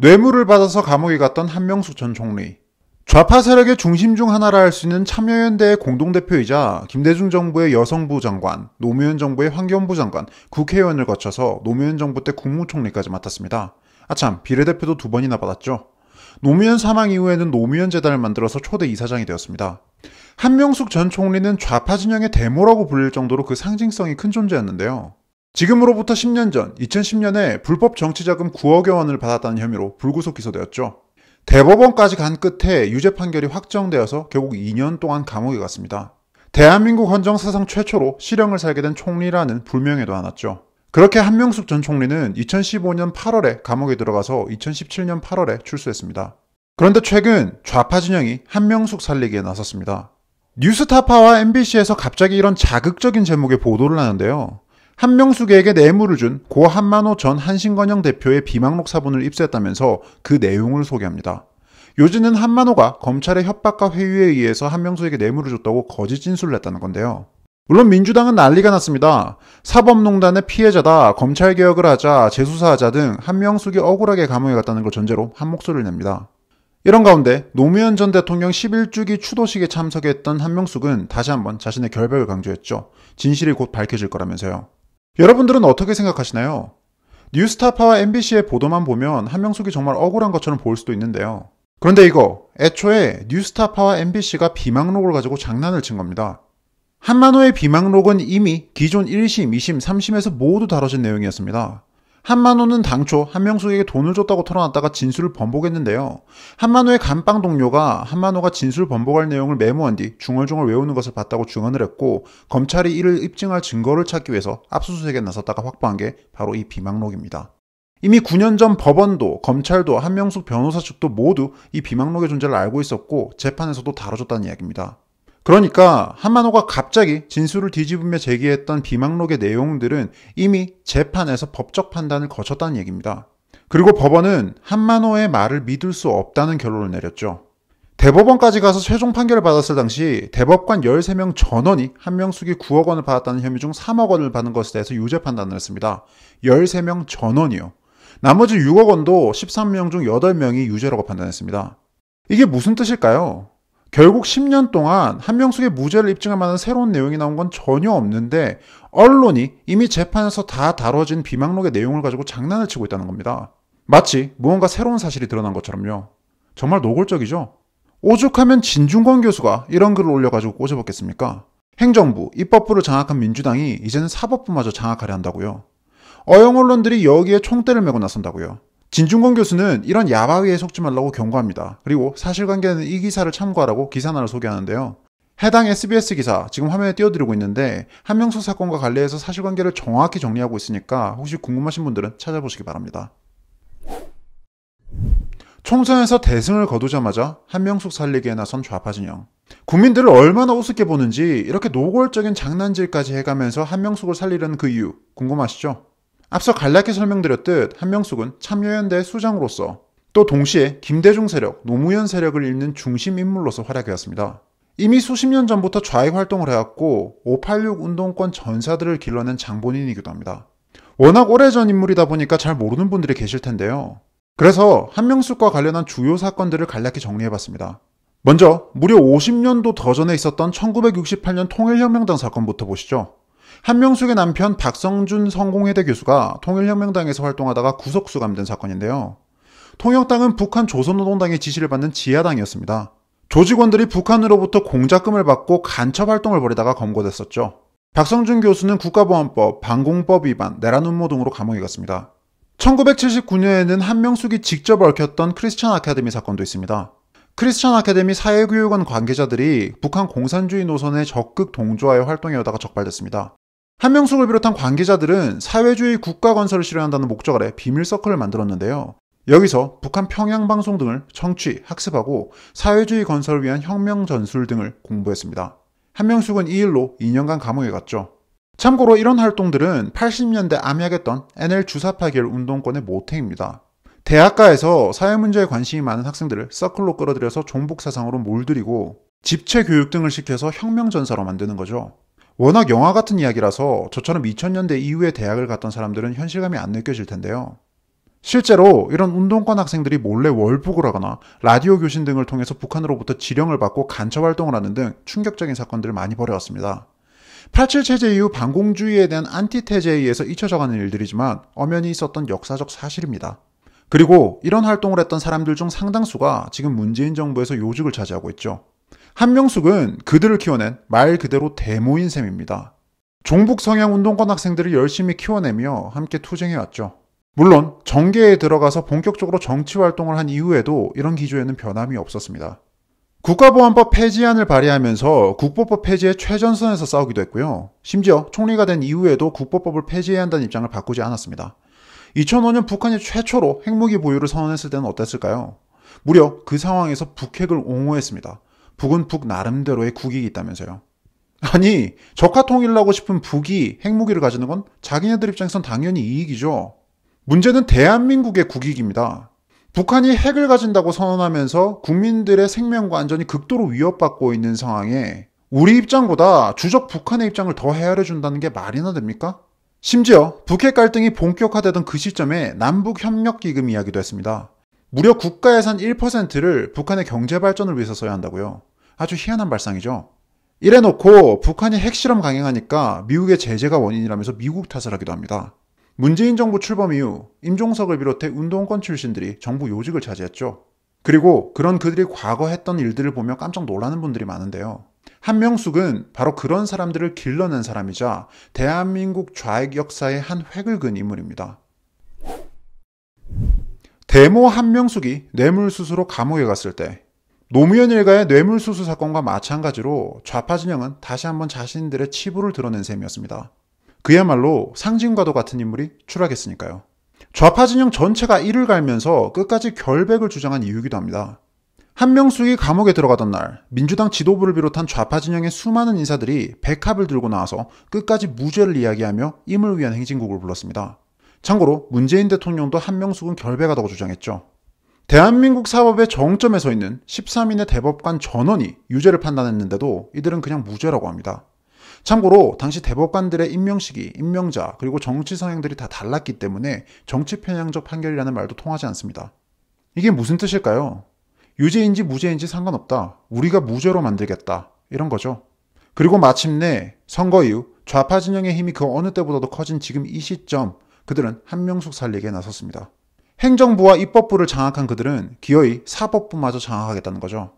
뇌물을 받아서 감옥에 갔던 한명숙 전 총리. 좌파 세력의 중심 중 하나라 할 수 있는 참여연대의 공동대표이자 김대중 정부의 여성부 장관, 노무현 정부의 환경부 장관, 국회의원을 거쳐서 노무현 정부 때 국무총리까지 맡았습니다. 아참, 비례대표도 두 번이나 받았죠. 노무현 사망 이후에는 노무현 재단을 만들어서 초대 이사장이 되었습니다. 한명숙 전 총리는 좌파 진영의 대모라고 불릴 정도로 그 상징성이 큰 존재였는데요. 지금으로부터 10년 전 2010년에 불법 정치자금 9억여 원을 받았다는 혐의로 불구속 기소되었죠. 대법원까지 간 끝에 유죄 판결이 확정되어서 결국 2년 동안 감옥에 갔습니다. 대한민국 헌정사상 최초로 실형을 살게 된 총리라는 불명예도 안았죠. 그렇게 한명숙 전 총리는 2015년 8월에 감옥에 들어가서 2017년 8월에 출소했습니다. 그런데 최근 좌파 진영이 한명숙 살리기에 나섰습니다. 뉴스타파와 MBC에서 갑자기 이런 자극적인 제목의 보도를 하는데요. 한명숙에게 뇌물을 준 고 한만호 전 한신건영 대표의 비망록 사본을 입수했다면서 그 내용을 소개합니다. 요지는 한만호가 검찰의 협박과 회유에 의해서 한명숙에게 뇌물을 줬다고 거짓 진술을 했다는 건데요. 물론 민주당은 난리가 났습니다. 사법농단의 피해자다, 검찰개혁을 하자, 재수사하자 등 한명숙이 억울하게 감옥에 갔다는 걸 전제로 한 목소리를 냅니다. 이런 가운데 노무현 전 대통령 11주기 추도식에 참석했던 한명숙은 다시 한번 자신의 결백을 강조했죠. 진실이 곧 밝혀질 거라면서요. 여러분들은 어떻게 생각하시나요? 뉴스타파와 MBC의 보도만 보면 한명숙이 정말 억울한 것처럼 보일 수도 있는데요. 그런데 이거 애초에 뉴스타파와 MBC가 비망록을 가지고 장난을 친 겁니다. 한만호의 비망록은 이미 기존 1심, 2심, 3심에서 모두 다뤄진 내용이었습니다. 한만호는 당초 한명숙에게 돈을 줬다고 털어놨다가 진술을 번복했는데요. 한만호의 감방 동료가 한만호가 진술 번복할 내용을 메모한 뒤 중얼중얼 외우는 것을 봤다고 증언을 했고 검찰이 이를 입증할 증거를 찾기 위해서 압수수색에 나섰다가 확보한 게 바로 이 비망록입니다. 이미 9년 전 법원도 검찰도 한명숙 변호사 측도 모두 이 비망록의 존재를 알고 있었고 재판에서도 다뤄줬다는 이야기입니다. 그러니까 한만호가 갑자기 진술을 뒤집으며 제기했던 비망록의 내용들은 이미 재판에서 법적 판단을 거쳤다는 얘기입니다. 그리고 법원은 한만호의 말을 믿을 수 없다는 결론을 내렸죠. 대법원까지 가서 최종 판결을 받았을 당시 대법관 13명 전원이 한명숙이 9억 원을 받았다는 혐의 중 3억 원을 받은 것에 대해서 유죄 판단을 했습니다. 13명 전원이요. 나머지 6억 원도 13명 중 8명이 유죄라고 판단했습니다. 이게 무슨 뜻일까요? 결국 10년 동안 한명숙의 무죄를 입증할 만한 새로운 내용이 나온 건 전혀 없는데 언론이 이미 재판에서 다 다뤄진 비망록의 내용을 가지고 장난을 치고 있다는 겁니다. 마치 무언가 새로운 사실이 드러난 것처럼요. 정말 노골적이죠? 오죽하면 진중권 교수가 이런 글을 올려가지고 꼬집었겠습니까? 행정부, 입법부를 장악한 민주당이 이제는 사법부마저 장악하려 한다고요. 어영 언론들이 여기에 총대를 메고 나선다고요. 진중권 교수는 이런 야바위에 속지 말라고 경고합니다. 그리고 사실관계는 이 기사를 참고하라고 기사나를 소개하는데요. 해당 SBS 기사 지금 화면에 띄워드리고 있는데 한명숙 사건과 관련해서 사실관계를 정확히 정리하고 있으니까 혹시 궁금하신 분들은 찾아보시기 바랍니다. 총선에서 대승을 거두자마자 한명숙 살리기에 나선 좌파 진영. 국민들을 얼마나 우습게 보는지 이렇게 노골적인 장난질까지 해가면서 한명숙을 살리려는 그 이유 궁금하시죠? 앞서 간략히 설명드렸듯 한명숙은 참여연대 수장으로서 또 동시에 김대중 세력, 노무현 세력을 잇는 중심 인물로서 활약해왔습니다. 이미 수십 년 전부터 좌익 활동을 해왔고 586 운동권 전사들을 길러낸 장본인이기도 합니다. 워낙 오래전 인물이다 보니까 잘 모르는 분들이 계실 텐데요. 그래서 한명숙과 관련한 주요 사건들을 간략히 정리해봤습니다. 먼저 무려 50년도 더 전에 있었던 1968년 통일혁명당 사건부터 보시죠. 한명숙의 남편 박성준 성공회대 교수가 통일혁명당에서 활동하다가 구속 수감된 사건인데요. 통역당은 북한 조선노동당의 지시를 받는 지하당이었습니다. 조직원들이 북한으로부터 공작금을 받고 간첩 활동을 벌이다가 검거됐었죠. 박성준 교수는 국가보안법, 방공법 위반, 내란 음모 등으로 감옥에 갔습니다. 1979년에는 한명숙이 직접 얽혔던 크리스찬 아카데미 사건도 있습니다. 크리스찬 아카데미 사회교육원 관계자들이 북한 공산주의 노선에 적극 동조하여 활동해오다가 적발됐습니다. 한명숙을 비롯한 관계자들은 사회주의 국가 건설을 실현한다는 목적 아래 비밀 서클을 만들었는데요. 여기서 북한 평양 방송 등을 청취, 학습하고 사회주의 건설을 위한 혁명 전술 등을 공부했습니다. 한명숙은 이 일로 2년간 감옥에 갔죠. 참고로 이런 활동들은 80년대 암약했던 NL 주사파괴 운동권의 모태입니다. 대학가에서 사회문제에 관심이 많은 학생들을 서클로 끌어들여서 종북사상으로 몰들이고 집체 교육 등을 시켜서 혁명전사로 만드는 거죠. 워낙 영화 같은 이야기라서 저처럼 2000년대 이후에 대학을 갔던 사람들은 현실감이 안 느껴질 텐데요. 실제로 이런 운동권 학생들이 몰래 월북을 하거나 라디오 교신 등을 통해서 북한으로부터 지령을 받고 간첩 활동을 하는 등 충격적인 사건들을 많이 벌여왔습니다. 87 체제 이후 반공주의에 대한 안티테제에 의해서 잊혀져가는 일들이지만 엄연히 있었던 역사적 사실입니다. 그리고 이런 활동을 했던 사람들 중 상당수가 지금 문재인 정부에서 요직을 차지하고 있죠. 한명숙은 그들을 키워낸 말 그대로 대모인 셈입니다. 종북 성향 운동권 학생들을 열심히 키워내며 함께 투쟁해왔죠. 물론 정계에 들어가서 본격적으로 정치 활동을 한 이후에도 이런 기조에는 변함이 없었습니다. 국가보안법 폐지안을 발의하면서 국보법 폐지의 최전선에서 싸우기도 했고요. 심지어 총리가 된 이후에도 국보법을 폐지해야 한다는 입장을 바꾸지 않았습니다. 2005년 북한이 최초로 핵무기 보유를 선언했을 때는 어땠을까요? 무려 그 상황에서 북핵을 옹호했습니다. 북은 북 나름대로의 국익이 있다면서요. 아니, 적화 통일하고 싶은 북이 핵무기를 가지는 건 자기네들 입장에선 당연히 이익이죠. 문제는 대한민국의 국익입니다. 북한이 핵을 가진다고 선언하면서 국민들의 생명과 안전이 극도로 위협받고 있는 상황에 우리 입장보다 주적 북한의 입장을 더 헤아려 준다는 게 말이나 됩니까? 심지어 북핵 갈등이 본격화되던 그 시점에 남북 협력 기금 이야기도 했습니다. 무려 국가 예산 1%를 북한의 경제 발전을 위해서 써야 한다고요. 아주 희한한 발상이죠. 이래놓고 북한이 핵실험 강행하니까 미국의 제재가 원인이라면서 미국 탓을 하기도 합니다. 문재인 정부 출범 이후 임종석을 비롯해 운동권 출신들이 정부 요직을 차지했죠. 그리고 그런 그들이 과거 했던 일들을 보며 깜짝 놀라는 분들이 많은데요. 한명숙은 바로 그런 사람들을 길러낸 사람이자 대한민국 좌익 역사의 한 획을 그은 인물입니다. 데모 한명숙이 뇌물수수로 감옥에 갔을 때 노무현 일가의 뇌물수수 사건과 마찬가지로 좌파 진영은 다시 한번 자신들의 치부를 드러낸 셈이었습니다. 그야말로 상징과도 같은 인물이 추락했으니까요. 좌파 진영 전체가 이를 갈면서 끝까지 결백을 주장한 이유이기도 합니다. 한명숙이 감옥에 들어가던 날 민주당 지도부를 비롯한 좌파 진영의 수많은 인사들이 백합을 들고 나와서 끝까지 무죄를 이야기하며 임을 위한 행진곡을 불렀습니다. 참고로 문재인 대통령도 한명숙은 결백하다고 주장했죠. 대한민국 사법의 정점에 서 있는 13인의 대법관 전원이 유죄를 판단했는데도 이들은 그냥 무죄라고 합니다. 참고로 당시 대법관들의 임명식이 임명자 그리고 정치 성향들이 다 달랐기 때문에 정치 편향적 판결이라는 말도 통하지 않습니다. 이게 무슨 뜻일까요? 유죄인지 무죄인지 상관없다. 우리가 무죄로 만들겠다. 이런 거죠. 그리고 마침내 선거 이후 좌파 진영의 힘이 그 어느 때보다도 커진 지금 이 시점 그들은 한명숙 살리기에 나섰습니다. 행정부와 입법부를 장악한 그들은 기어이 사법부마저 장악하겠다는 거죠.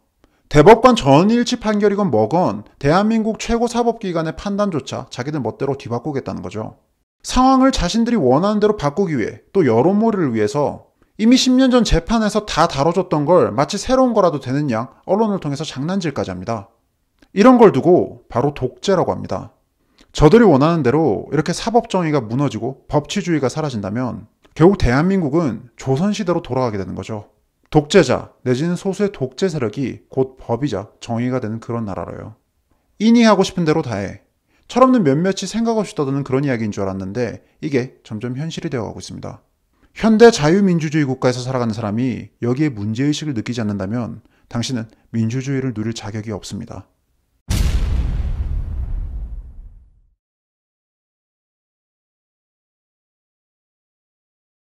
대법관 전일치 판결이건 뭐건 대한민국 최고 사법기관의 판단조차 자기들 멋대로 뒤바꾸겠다는 거죠. 상황을 자신들이 원하는 대로 바꾸기 위해 또 여론몰이를 위해서 이미 10년 전 재판에서 다 다뤄줬던 걸 마치 새로운 거라도 되는 양 언론을 통해서 장난질까지 합니다. 이런 걸 두고 바로 독재라고 합니다. 저들이 원하는 대로 이렇게 사법정의가 무너지고 법치주의가 사라진다면 결국 대한민국은 조선시대로 돌아가게 되는 거죠. 독재자 내지는 소수의 독재 세력이 곧 법이자 정의가 되는 그런 나라로요. 인이 하고 싶은 대로 다해. 철없는 몇몇이 생각 없이 떠드는 그런 이야기인 줄 알았는데 이게 점점 현실이 되어가고 있습니다. 현대 자유민주주의 국가에서 살아가는 사람이 여기에 문제의식을 느끼지 않는다면 당신은 민주주의를 누릴 자격이 없습니다.